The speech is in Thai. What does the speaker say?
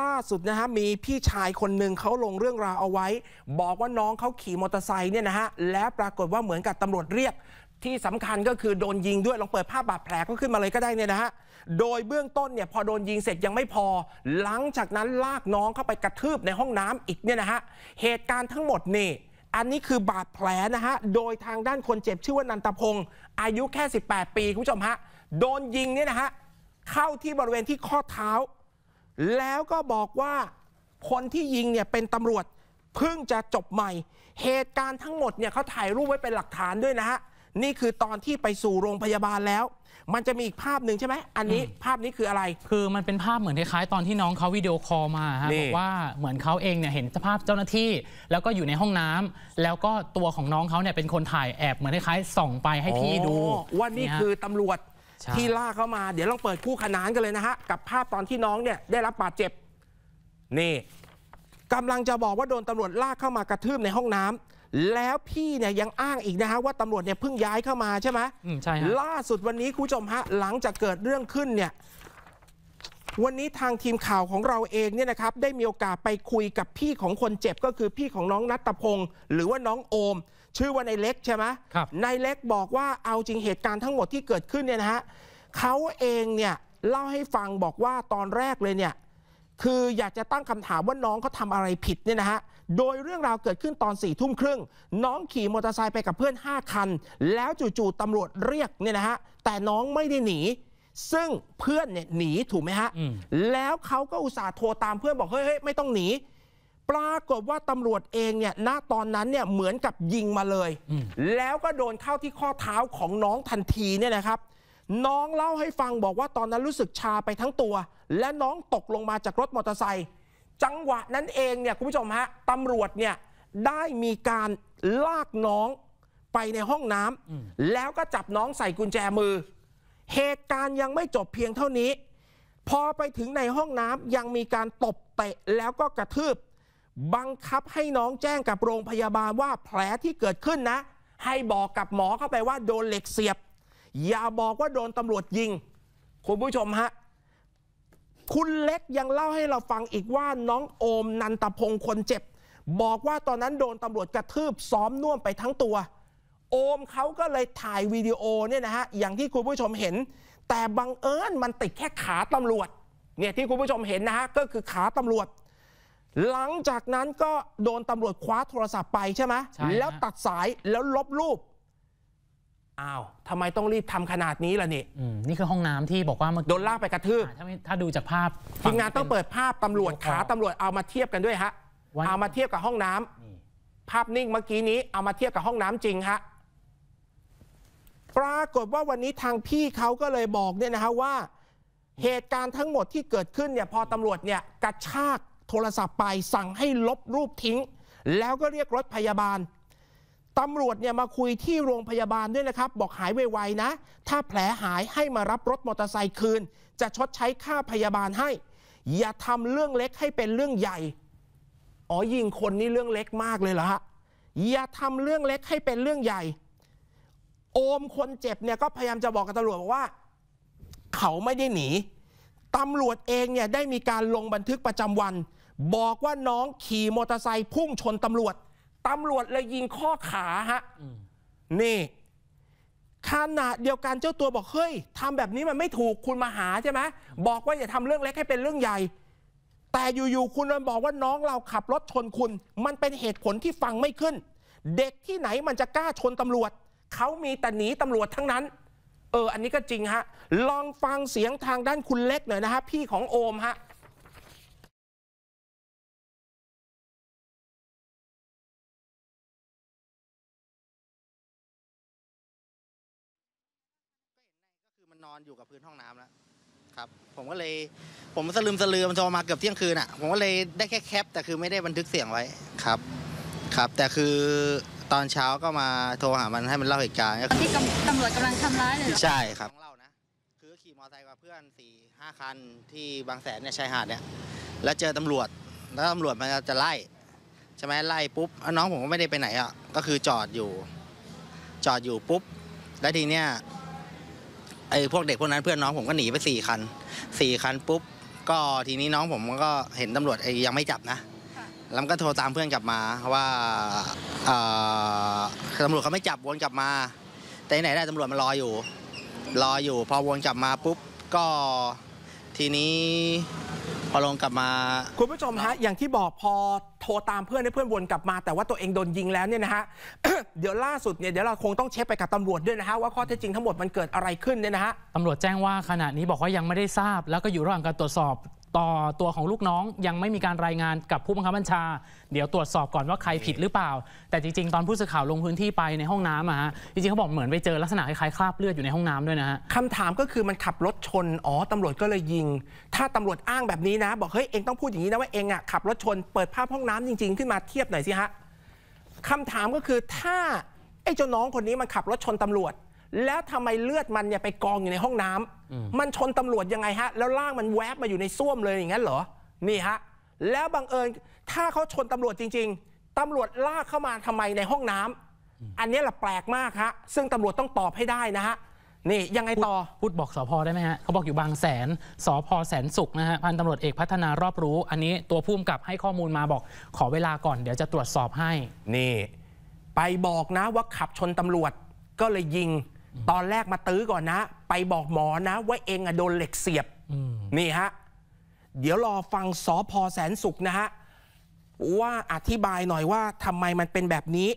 ล่าสุดนะฮะมีพี่ชายคนหนึ่งเขาลงเรื่องราวเอาไว้ บอกว่าน้องเขาขี่มอเตอร์ไซค์เนี่ยนะฮะ และปรากฏว่าเหมือนกับตำรวจเรียก ที่สำคัญก็คือโดนยิงด้วย ลองเปิดภาพบาดแผลก็ขึ้นมาเลยก็ได้เนี่ยนะฮะ โดยเบื้องต้นเนี่ยพอโดนยิงเสร็จยังไม่พอ หลังจากนั้นลากน้องเข้าไปกระทืบในห้องน้ำอีกเนี่ยนะฮะเหตุการณ์ทั้งหมดนี่ อันนี้คือบาดแผลนะฮะโดยทางด้านคนเจ็บชื่อว่านันตพงศ์อายุแค่ 18 ปีคุณผู้ชมฮะโดนยิงเนี่ยนะฮะเข้าที่บริเวณที่ข้อเท้าแล้วก็บอกว่า คนที่ยิงเนี่ยเป็นตำรวจ เพิ่งจะจบใหม่ เหตุการณ์ทั้งหมดเนี่ยเขาถ่ายรูปไว้เป็นหลักฐานด้วยนะฮะนี่คือตอนที่ไปสู่โรงพยาบาลแล้ว มันจะมีอีกภาพหนึ่งใช่ไหมอันนี้ภาพนี้คืออะไรคือมันเป็นภาพเหมือนคล้ายๆ ตอนที่น้องเขาวิดีโอคอลมาฮะบอกว่าเหมือนเขาเองเนี่ยเห็นสภาพเจ้าหน้าที่ แล้วก็อยู่ในห้องน้ำแล้วก็ตัวของน้องเขาเนี่ยเป็นคนถ่ายแอบเหมือนคล้ายๆส่องไปให้พี่ดูว่านี่คือตำรวจที่ล่าเข้ามาเดี๋ยวลองเปิดคู่ขนานกันเลยนะฮะกับภาพตอนที่น้องเนี่ยได้รับบาดเจ็บ นี่กำลังจะบอกว่าโดนตำรวจลากเข้ามากระทืบในห้องน้ำแล้วพี่เนี่ยยังอ้างอีกนะฮะว่าตำรวจเนี่ยเพิ่งย้ายเข้ามาใช่ไหมใช่ฮะล่าสุดวันนี้คุณผู้ชมฮะหลังจากเกิดเรื่องขึ้นเนี่ยวันนี้ทางทีมข่าวของเราเองเนี่ยนะครับ ได้มีโอกาสไปคุยกับพี่ของคนเจ็บก็คือพี่ของน้องนัตพงศ์หรือว่าน้องโอมชื่อว่านายเล็กใช่ไหมนายเล็กบอกว่าเอาจริงเหตุการณ์ทั้งหมดที่เกิดขึ้นเนี่ยนะฮะเขาเองเนี่ยเล่าให้ฟังบอกว่าตอนแรกเลยเนี่ยคืออยากจะตั้งคำถามว่าน้องเขาทาอะไรผิดเนี่ยนะฮะโดยเรื่องราวเกิดขึ้นตอน4ี่ทุ่มครึ่งน้องขี่มอเตอร์ไซค์ไปกับเพื่อน 5 คัน แล้วจู่ๆตำรวจเรียกเนี่ยนะฮะแต่น้องไม่ได้หนี ซึ่งเพื่อนเนี่ยหนีถูกไหมฮะแล้วเขาก็อุตส่าห์โทรตามเพื่อนบอกเฮ้ยไม่ต้องหนีปรากฏว่าตำรวจเองเนี่ย ณ ตอนนั้นเนี่ย เหมือนกับยิงมาเลย แล้วก็โดนเข้าที่ข้อเท้าของน้องทันทีเนี่ยนะครับ น้องเล่าให้ฟังบอกว่าตอนนั้นรู้สึกชาไปทั้งตัว และน้องตกลงมาจากรถมอเตอร์ไซค์ จังหวะนั้นเองเนี่ยคุณผู้ชมฮะ ตำรวจเนี่ยได้มีการลากน้องไปในห้องน้ำแล้วก็จับน้องใส่กุญแจมือ เหตุการณ์ยังไม่จบเพียงเท่านี้ พอไปถึงในห้องน้ำยังมีการตบเตะแล้วก็กระทืบบังคับให้น้องแจ้งกับโรงพยาบาลว่าแผลที่เกิดขึ้นนะ ให้บอกกับหมอเข้าไปว่าโดนเหล็กเสียบ อย่าบอกว่าโดนตำรวจยิง คุณผู้ชมฮะคุณเล็กยังเล่าให้เราฟังอีกว่าน้องโอม นันตพงคนเจ็บ บอกว่าตอนนั้นโดนตำรวจกระทืบซ้อมน่วมไปทั้งตัว โอมเขาก็เลยถ่ายวิดีโอเนี่ยนะฮะอย่างที่คุณผู้ชมเห็น แต่บังเอิญมันติดแค่ขาตำรวจเนี่ยที่คุณผู้ชมเห็นนะฮะก็คือขาตำรวจหลังจากนั้นก็โดนตำรวจ คว้าโทรศัพท์ไปใช่ไหมใช่แล้วตัดสายแล้วลบรูป อ้าวทำไมต้องรีบทำขนาดนี้ล่ะนี่ อืมนี่คือห้องน้ำที่บอกว่ามโดนลากไปกระทืบถ้ามถ้าดูจากภาพทีมงานต้องเปิดภาพตำรวจขาตำรวจเอามาเทียบกันด้วยฮะ เอามาเทียบกับห้องน้ำนี่ ภาพนิ่งเมื่อกี้นี้เอามาเทียบกับห้องน้ำจริงฮะ ปรากฏว่าวันนี้ทางพี่เขาก็เลยบอกเนี่ยนะฮะว่า เหตุการณ์ทั้งหมดที่เกิดขึ้นเนี่ยพอตำรวจเนี่ยกระชากโทรศัพท์ไปสั่งให้ลบรูปทิ้ง แล้วก็เรียกรถพยาบาล ตำรวจเนี่ยมาคุยที่โรงพยาบาลด้วยนะครับ บอกหายไวๆนะ ถ้าแผลหายให้มารับรถมอเตอร์ไซค์คืน จะชดใช้ค่าพยาบาลให้ อย่าทำเรื่องเล็กให้เป็นเรื่องใหญ่อ๋อยิงคนนี่เรื่องเล็กมากเลยเหรอฮะอย่าทำเรื่องเล็กให้เป็นเรื่องใหญ่ โอมคนเจ็บเนี่ยก็พยายามจะบอกกับตำรวจว่า เขาไม่ได้หนีตำรวจเองเนี่ยได้มีการลงบันทึกประจำวันบอกว่าน้องขี่มอเตอร์ไซค์พุ่งชนตำรวจ ตำรวจเลยยิงข้อขาฮะนี่ขนาเดียวกันเจ้าตัวบอกเฮ้ยทำแบบนี้มันไม่ถูกคุณมาหาใช่ไหมบอกว่าอย่าทำเรื่องเล็กให้เป็นเรื่องใหญ่ แต่อยู่ๆคุณมันบอกว่าน้องเราขับรถชนคุณ มันเป็นเหตุผลที่ฟังไม่ขึ้น เด็กที่ไหนมันจะกล้าชนตำรวจ เขามีแต่หนีตำรวจทั้งนั้น เออ อันนี้ก็จริงฮะ ลองฟังเสียงทางด้านคุณเล็กหน่อยนะฮะพี่ของโอมฮะนอนอยู่กับพื้นห้องน้ำแล้วครับ ผมก็เลยผมสลืมสลือมันโทรมาเกือบเที่ยงคืนอ่ะผมก็เลยได้แค่แคปแต่คือไม่ได้บันทึกเสียงไว้ครับครับ แต่คือตอนเช้าก็มาโทรหามันให้มันเล่าเหตุการณ์ก็คือที่ตำรวจกำลังทำร้ายเลยใช่ครับเล่เานะคือขี่มอเตอร์ไซค์กับเพื่อนสี่ห้าคันที่บางแสนเนี่ยชายหาดเนี่ย แล้วเจอตำรวจแล้วตำรวจมันจะไล่ใช่ไหมไล่ปุ๊บอ่น้องผมก็ไม่ได้ไปไหนอ่ะก็คือจอดอยู่ จอดอยู่ปุ๊บแล้วทีเนี้ยไอ้พวกเด็กพวกนั้นเพื่อนน้องผมก็หนีไปสี่คัน สี่คันปุ๊บ ก็ทีนี้น้องผมก็เห็นตำรวจไอ้ยังไม่จับนะแล้วก็โทรตามเพื่อนกลับมาว่าตำรวจเขาไม่จับวนกลับมา แต่ไหนได้ตำรวจมารออยู่ รออยู่ พอวนกลับมาปุ๊บ ก็ทีนี้พอลงกลับมา คุณผู้ชมฮะอย่างที่บอกพอโทรตามเพื่อนให้เพื่อนวนกลับมา แต่ว่าตัวเองโดนยิงแล้วเนี่ยนะฮะเดี๋ยวล่าสุดเนี่ยเดี๋ยวเราคงต้องเช็คไปกับตำรวจด้วยนะฮะว่าข้อเท็จจริงทั้งหมดมันเกิดอะไรขึ้นเนี่ยนะฮะตำรวจแจ้งว่าขณะนี้บอกว่า ยังไม่ได้ทราบแล้วก็อยู่ระหว่างการตรวจสอบต่อตัวของลูกน้องยังไม่มีการรายงานกับผู้บังคับบัญชา เดี๋ยวตรวจสอบก่อนว่าใครผิดหรือเปล่า แต่จริงๆตอนผู้สื่อข่าวลงพื้นที่ไปในห้องน้ำอะฮะจริงๆ เขาบอกเหมือนไปเจอลักษณะคล้ายๆคราบเลือดอยู่ในห้องน้ำด้วยนะฮะคำถามก็คือมันขับรถชน อ๋อตำรวจก็เลยยิง ถ้าตำรวจอ้างแบบนี้นะ บอกเฮ้ยเองต้องพูดอย่างนี้นะว่าเองอะขับรถชนเปิดภาพห้องน้ำจริง ๆขึ้นมาเทียบหน่อยสิฮะคำถามก็คือถ้าไอ้เจ้าน้องคนนี้มันขับรถชนตำรวจ แล้วทำไมเลือดมันเนี่ยไปกองอยู่ในห้องน้ำมันชนตำรวจยังไงฮะ แล้วล่างมันแวบมาอยู่ในส้วมเลยอย่างนั้นเหรอนี่ฮะแล้วบังเอิญ ถ้าเขาชนตำรวจจริงๆตำรวจลากเข้ามาทำไมในห้องน้ำอันนี้แหละแปลกมากฮะซึ่งตำรวจต้องตอบให้ได้นะฮะนี่ยังไงต่อพูดบอกสอพอได้ไหมฮะเขาบอกอยู่บางแสนสอพอแสนสุขนะฮะพันตำรวจเอกพัฒนารอบรู้ อันนี้ตัวผู้กกับให้ข้อมูลมาบอก ขอเวลาก่อนเดี๋ยวจะตรวจสอบให้นี่ ไปบอกนะว่าขับชนตำรวจก็เลยยิงตอนแรกมาตื้อก่อนนะ ไปบอกหมอนะ ว่าเองอะโดนเหล็กเสียบนี่ฮะ เดี๋ยวรอฟังสอพอแสนสุขนะฮะ ว่าอธิบายหน่อยว่าทำไมมันเป็นแบบนี้